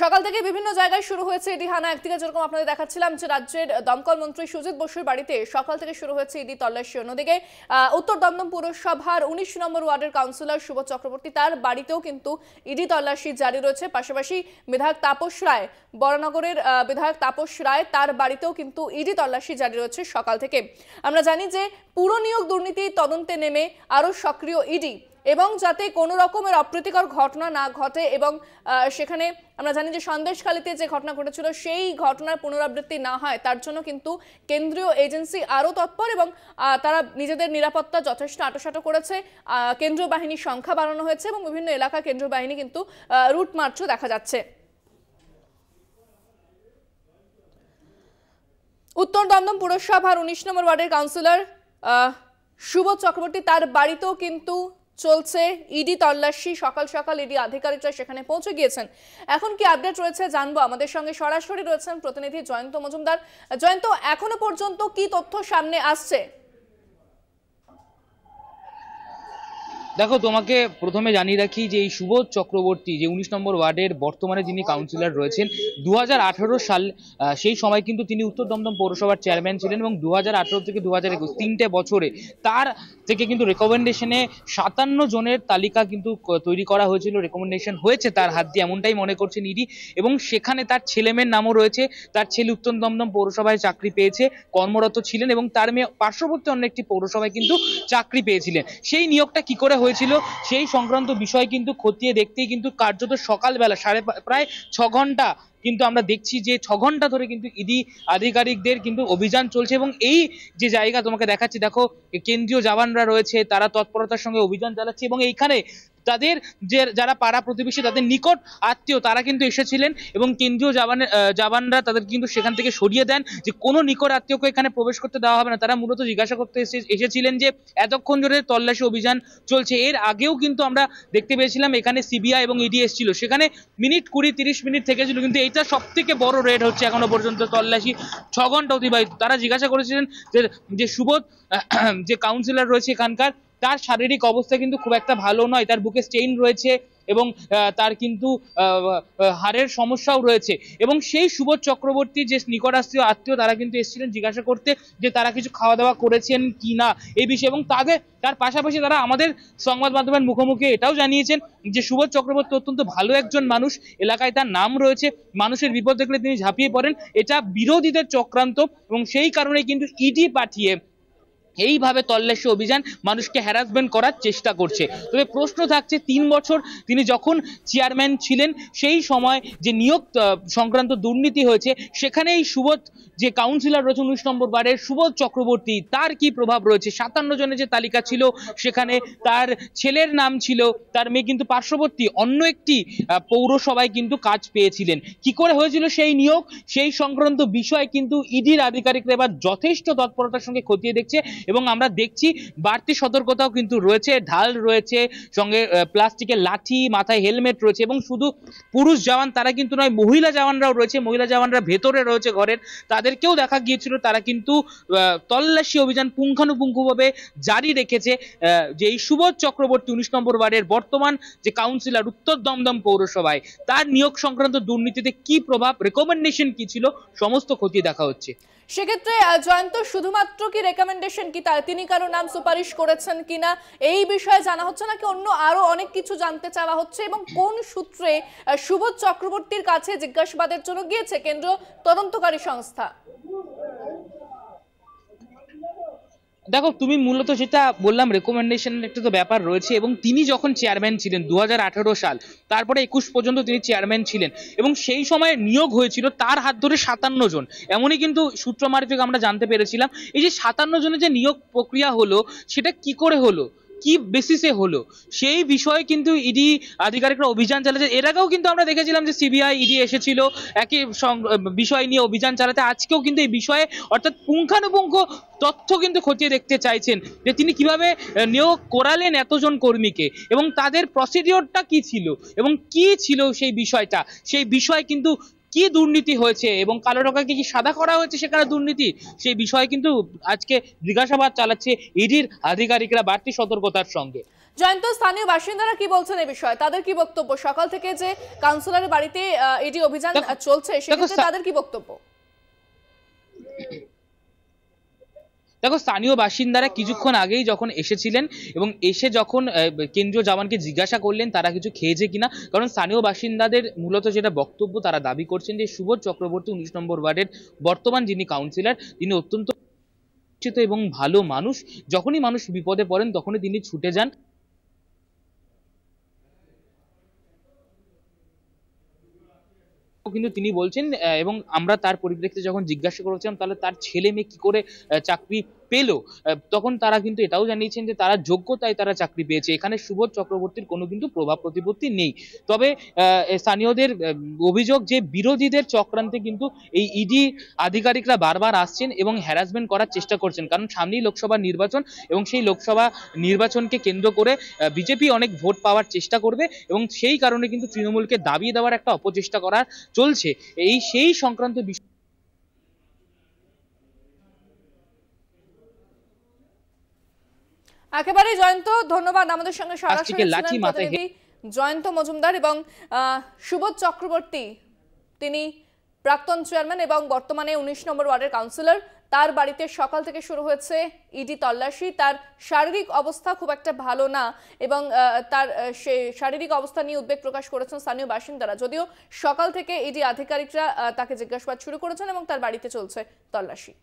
সকাল থেকে বিভিন্ন জায়গায় শুরু হয়েছে ইডি হানা একদিকে যেরকম আপনাদের দেখাচ্ছিলাম যে রাজ্যের দমকল মন্ত্রী সুজিত বসুর বাড়িতে সকাল থেকে শুরু হয়েছে ইডি তল্লাশি অন্যদিকে উত্তর দমদম পুরসভার উনিশ নম্বর ওয়ার্ডের কাউন্সিলর শুভ চক্রবর্তী তার বাড়িতেও কিন্তু ইডি তল্লাশি জারি রয়েছে পাশাপাশি বিধায়ক তাপস রায় বরানগরের বিধায়ক তাপস রায় তার বাড়িতেও কিন্তু ইডি তল্লাশি জারি রয়েছে সকাল থেকে আমরা জানি যে পুরো নিয়োগ দুর্নীতি তদন্তে নেমে আরও সক্রিয় ইডি এবং যাতে কোনো রকমের অপ্রীতিকর ঘটনা না ঘটে এবং সেখানে আমরা জানি যে সন্দেশখালীতে যে ঘটনা ঘটেছিল সেই ঘটনার পুনরাবৃত্তি না হয় তার জন্য কিন্তু কেন্দ্রীয় এজেন্সি আরও তৎপর এবং তারা নিজেদের নিরাপত্তা যথেষ্ট আটোসাটো করেছে কেন্দ্রীয় বাহিনীর সংখ্যা বাড়ানো হয়েছে এবং বিভিন্ন এলাকা কেন্দ্রীয় বাহিনী কিন্তু রুট মার্চও দেখা যাচ্ছে উত্তর দমদম পুরসভার উনিশ নম্বর ওয়ার্ডের কাউন্সিলর শুভ চক্রবর্তী তার বাড়িতেও কিন্তু চলছে ইডি তল্লাশি সকাল সকাল ইডি আধিকারিকরা সেখানে পৌঁছে গিয়েছেন এখন কি আপডেট রয়েছে জানবো আমাদের সঙ্গে সরাসরি রয়েছেন প্রতিনিধি জয়ন্ত মজুমদার জয়ন্ত এখনো পর্যন্ত কি তথ্য সামনে আসছে দেখো তোমাকে প্রথমে জানিয়ে রাখি যে এই সুবোধ চক্রবর্তী যে উনিশ নম্বর ওয়ার্ডের বর্তমানে যিনি কাউন্সিলর রয়েছেন দু সাল সেই সময় কিন্তু তিনি উত্তর দমদম পৌরসভার চেয়ারম্যান ছিলেন এবং দু থেকে দু হাজার একুশ তিনটে বছরে তার থেকে কিন্তু রেকমেন্ডেশনে সাতান্ন জনের তালিকা কিন্তু তৈরি করা হয়েছিল রেকমেন্ডেশন হয়েছে তার হাত দিয়ে এমনটাই মনে করছে ইডি এবং সেখানে তার ছেলেমেয়ের নামও রয়েছে তার ছেলে উত্তর দমদম পৌরসভায় চাকরি পেয়েছে কর্মরত ছিলেন এবং তার মেয়ে পার্শ্ববর্তী অন্য একটি পৌরসভায় কিন্তু চাকরি পেয়েছিলেন সেই নিয়োগটা কি করে হয়েছিল সেই সংক্রান্ত বিষয় কিন্তু খতিয়ে দেখতেই কিন্তু কার্যত সকালবেলা সাড়ে প্রায় ছ ঘন্টা কিন্তু আমরা দেখছি যে ছ ঘন্টা ধরে কিন্তু ইডি আধিকারিকদের কিন্তু অভিযান চলছে এবং এই যে জায়গা তোমাকে দেখাচ্ছি দেখো কেন্দ্রীয় জওয়ানরা রয়েছে তারা তৎপরতার সঙ্গে অভিযান চালাচ্ছে এবং এইখানে তাদের যে যারা পাড়া প্রতিবেশী তাদের নিকট আত্মীয় তারা কিন্তু এসেছিলেন এবং কেন্দ্রীয় জাবানের জাবানরা তাদের কিন্তু সেখান থেকে সরিয়ে দেন যে কোনো নিকট আত্মীয়কে এখানে প্রবেশ করতে দেওয়া হবে না তারা মূলত জিজ্ঞাসা করতে এসেছিলেন যে এতক্ষণ ধরে তল্লাশি অভিযান চলছে এর আগেও কিন্তু আমরা দেখতে পেয়েছিলাম এখানে সিবিআই এবং ইডি এসেছিল সেখানে মিনিট কুড়ি তিরিশ মিনিট থেকেছিল কিন্তু এই এইটা সব থেকে বড় রেড হচ্ছে এখনো পর্যন্ত তল্লাশি ছ ঘন্টা অতিবাহিত তারা জিজ্ঞাসা করেছিলেন যে যে সুবোধ যে কাউন্সিলর রয়েছে এখানকার তার শারীরিক অবস্থা কিন্তু খুব একটা ভালো নয় তার বুকে স্টেইন রয়েছে এবং তার কিন্তু হাড়ের সমস্যাও রয়েছে এবং সেই সুবোধ চক্রবর্তী যে নিকটাত্মীয় আত্মীয় তারা কিন্তু এসেছিলেন জিজ্ঞাসা করতে যে তারা কিছু খাওয়া দাওয়া করেছেন কি না এই বিষয়ে এবং তাদের তার পাশাপাশি তারা আমাদের সংবাদ মাধ্যমের মুখোমুখি এটাও জানিয়েছেন যে সুবোধ চক্রবর্তী অত্যন্ত ভালো একজন মানুষ এলাকায় তার নাম রয়েছে মানুষের বিপদ দেখলে তিনি ঝাঁপিয়ে পড়েন এটা বিরোধীদের চক্রান্ত এবং সেই কারণে কিন্তু ইডি পাঠিয়ে এইভাবে তল্লাশি অভিযান মানুষকে হ্যারাসমেন্ট করার চেষ্টা করছে তবে প্রশ্ন থাকছে তিন বছর তিনি যখন চেয়ারম্যান ছিলেন সেই সময় যে নিয়োগ সংক্রান্ত দুর্নীতি হয়েছে সেখানে এই সুবোধ যে কাউন্সিলর রয়েছে উনিশ নম্বর বারের সুবোধ চক্রবর্তী তার কি প্রভাব রয়েছে সাতান্ন জনের যে তালিকা ছিল সেখানে তার ছেলের নাম ছিল তার মেয়ে কিন্তু পার্শ্ববর্তী অন্য একটি পৌরসভায় কিন্তু কাজ পেয়েছিলেন কি করে হয়েছিল সেই নিয়োগ সেই সংক্রান্ত বিষয় কিন্তু ইডির আধিকারিকরা এবার যথেষ্ট তৎপরতার সঙ্গে খতিয়ে দেখছে এবং আমরা দেখছি বাড়তি সতর্কতাও কিন্তু রয়েছে ঢাল রয়েছে সঙ্গে প্লাস্টিকের লাঠি মাথায় হেলমেট রয়েছে এবং শুধু পুরুষ জওয়ান তারা কিন্তু নয় মহিলা জওয়ানরাও রয়েছে মহিলা জওয়ানরা ভেতরে রয়েছে ঘরের তাদেরকেও দেখা গিয়েছিল তারা কিন্তু তল্লাশি অভিযান পুঙ্খানুপুঙ্খভাবে জারি রেখেছে যে এই সুবোধ চক্রবর্তী উনিশ নম্বর ওয়ার্ডের বর্তমান যে কাউন্সিলর উত্তর দমদম পৌরসভায় তার নিয়োগ সংক্রান্ত দুর্নীতিতে কি প্রভাব রেকমেন্ডেশন কি ছিল সমস্ত ক্ষতি দেখা হচ্ছে সেক্ষেত্রে জয়ন্ত শুধুমাত্র কি রেকমেন্ডেশন কি তিনি কারো নাম সুপারিশ করেছেন কিনা এই বিষয়ে জানা হচ্ছে নাকি অন্য আরো অনেক কিছু জানতে চাওয়া হচ্ছে এবং কোন সূত্রে সুবোধ চক্রবর্তীর কাছে জিজ্ঞাসাবাদের জন্য গিয়েছে কেন্দ্র তদন্তকারী সংস্থা দেখো তুমি মূলত যেটা বললাম রেকমেন্ডেশন একটা তো ব্যাপার রয়েছে এবং তিনি যখন চেয়ারম্যান ছিলেন দু সাল তারপরে একুশ পর্যন্ত তিনি চেয়ারম্যান ছিলেন এবং সেই সময় নিয়োগ হয়েছিল তার হাত ধরে সাতান্ন জন এমনই কিন্তু সূত্র মারফিক আমরা জানতে পেরেছিলাম এই যে সাতান্ন জনের যে নিয়োগ প্রক্রিয়া হলো সেটা কি করে হলো কি বেসিসে হলো সেই বিষয়ে কিন্তু ইডি e আধিকারিকরা অভিযান চালাচ্ছে এর আগেও কিন্তু আমরা দেখেছিলাম যে সিবিআই ইডি e এসেছিল একই বিষয় নিয়ে অভিযান চালাতে আজকেও কিন্তু এই বিষয়ে অর্থাৎ পুঙ্খানুপুঙ্খ তথ্য কিন্তু খতিয়ে দেখতে চাইছেন যে তিনি কিভাবে নিয়োগ করালেন এতজন কর্মীকে এবং তাদের প্রসিডিওরটা কি ছিল এবং কি ছিল সেই বিষয়টা সেই বিষয় কিন্তু কি দুর্নীতি হয়েছে এবং কালো টাকাকে কি সাদা করা হয়েছে সেখানে দুর্নীতি সেই বিষয়ে কিন্তু আজকে জিজ্ঞাসাবাদ চালাচ্ছে ইডির আধিকারিকরা বাড়তি সতর্কতার সঙ্গে জয়ন্ত স্থানীয় বাসিন্দারা কি বলছেন এই বিষয়ে তাদের কি বক্তব্য সকাল থেকে যে কাউন্সিলরের বাড়িতে এটি অভিযান চলছে সেক্ষেত্রে তাদের কি বক্তব্য দেখো স্থানীয় বাসিন্দারা কিছুক্ষণ আগেই যখন এসেছিলেন এবং এসে যখন কেন্দ্রীয় জওয়ানকে জিজ্ঞাসা করলেন তারা কিছু খেয়েছে কিনা কারণ স্থানীয় বাসিন্দাদের মূলত যেটা বক্তব্য তারা দাবি করছেন যে সুবোধ চক্রবর্তী উনিশ নম্বর ওয়ার্ডের বর্তমান যিনি কাউন্সিলর তিনি অত্যন্ত এবং ভালো মানুষ যখনই মানুষ বিপদে পড়েন তখনই তিনি ছুটে যান কিন্তু তিনি বলছেন এবং আমরা তার পরিপ্রেক্ষিতে যখন জিজ্ঞাসা করেছিলাম তাহলে তার ছেলে মেয়ে কি করে চাকরি পেল তখন তারা কিন্তু এটাও জানিয়েছেন যে তারা যোগ্যতায় তারা চাকরি পেয়েছে এখানে সুবোধ চক্রবর্তীর কোনো কিন্তু প্রভাব প্রতিপত্তি নেই তবে স্থানীয়দের অভিযোগ যে বিরোধীদের চক্রান্তে কিন্তু এই ইডি আধিকারিকরা বারবার আসছেন এবং হ্যারাসমেন্ট করার চেষ্টা করছেন কারণ সামনেই লোকসভা নির্বাচন এবং সেই লোকসভা নির্বাচনকে কেন্দ্র করে বিজেপি অনেক ভোট পাওয়ার চেষ্টা করবে এবং সেই কারণে কিন্তু তৃণমূলকে দাবিয়ে দেওয়ার একটা অপচেষ্টা করা চলছে এই সেই সংক্রান্ত বিষয় একেবারে জয়ন্ত ধন্যবাদ আমাদের সঙ্গে সরাসরি জয়ন্ত মজুমদার এবং সুবোধ চক্রবর্তী তিনি প্রাক্তন চেয়ারম্যান এবং বর্তমানে উনিশ নম্বর ওয়ার্ডের কাউন্সিলর তার বাড়িতে সকাল থেকে শুরু হয়েছে ইডি তল্লাশি তার শারীরিক অবস্থা খুব একটা ভালো না এবং তার সে শারীরিক অবস্থা নিয়ে উদ্বেগ প্রকাশ করেছেন স্থানীয় বাসিন্দারা যদিও সকাল থেকে ইডি আধিকারিকরা তাকে জিজ্ঞাসাবাদ শুরু করেছেন এবং তার বাড়িতে চলছে তল্লাশি